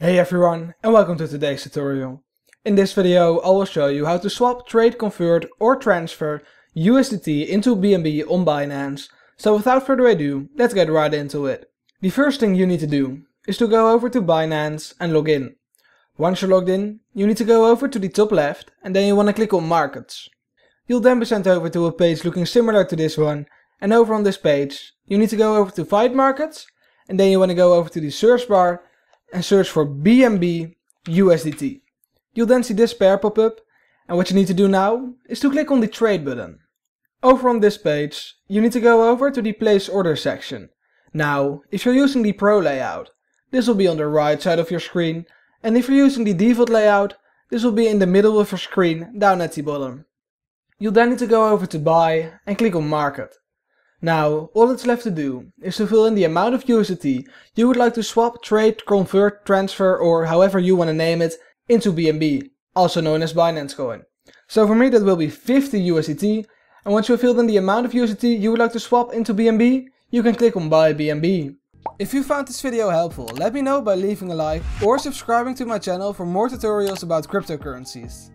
Hey everyone and welcome to today's tutorial. In this video I will show you how to swap, trade, convert or transfer USDT into BNB on Binance. So without further ado, let's get right into it. The first thing you need to do is to go over to Binance and log in. Once you're logged in, you need to go over to the top left and then you want to click on markets. You'll then be sent over to a page looking similar to this one and over on this page you need to go over to find markets and then you want to go over to the search bar and search for BNB USDT. You'll then see this pair pop up and what you need to do now is to click on the trade button. Over on this page, you need to go over to the place order section. Now, if you're using the pro layout, this will be on the right side of your screen and if you're using the default layout, this will be in the middle of your screen down at the bottom. You'll then need to go over to buy and click on market. Now, all that's left to do is to fill in the amount of USDT you would like to swap, trade, convert, transfer, or however you want to name it, into BNB, also known as Binance Coin. So for me that will be 50 USDT, and once you've filled in the amount of USDT you would like to swap into BNB, you can click on Buy BNB. If you found this video helpful, let me know by leaving a like or subscribing to my channel for more tutorials about cryptocurrencies.